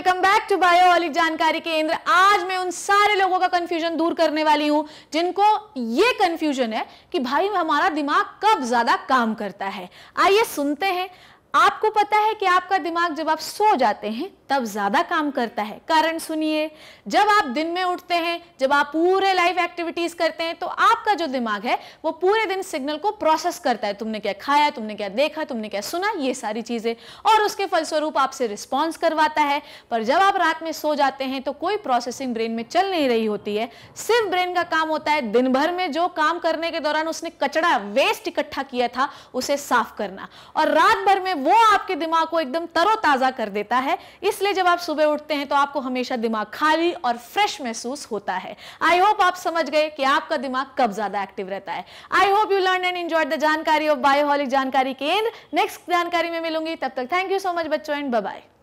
welcome back to वाली जानकारी केंद्र आज मैं उन सारे लोगों का कंफ्यूजन दूर करने वाली हूं जिनको ये कंफ्यूजन है कि भाई हमारा दिमाग कब ज्यादा काम करता है आइए सुनते हैं आपको पता है कि आपका दिमाग जब आप सो जाते हैं तब ज्यादा काम करता है कारण सुनिए जब आप दिन में उठते हैं जब आप पूरे लाइफ एक्टिविटीज करते हैं तो आपका जो दिमाग है वो पूरे दिन सिग्नल को प्रोसेस करता है तुमने क्या खाया तुमने क्या देखा तुमने क्या सुना ये सारी चीजें और उसके फलस्वरूप आपसे रिस्पॉन्स करवाता है पर जब आप रात में सो जाते हैं तो कोई प्रोसेसिंग ब्रेन में चल नहीं रही होती है सिर्फ ब्रेन का काम होता है दिन भर में जो काम करने के दौरान उसने कचड़ा वेस्ट इकट्ठा किया था उसे साफ करना और रात भर में वो आपके दिमाग को एकदम तरोताजा कर देता है इसलिए जब आप सुबह उठते हैं तो आपको हमेशा दिमाग खाली और फ्रेश महसूस होता है होता है आई होप आप समझ गए कि आपका दिमाग कब ज्यादा एक्टिव रहता है I hope you learn and enjoy the जानकारी ऑफ बायोहॉलिक जानकारी केंद्र नेक्स्ट जानकारी में मिलूंगी तब तक थैंक यू सो मच बच्चों एंड बाय